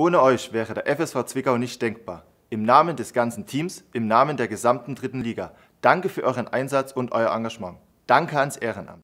Ohne euch wäre der FSV Zwickau nicht denkbar. Im Namen des ganzen Teams, im Namen der gesamten dritten Liga. Danke für euren Einsatz und euer Engagement. Danke ans Ehrenamt.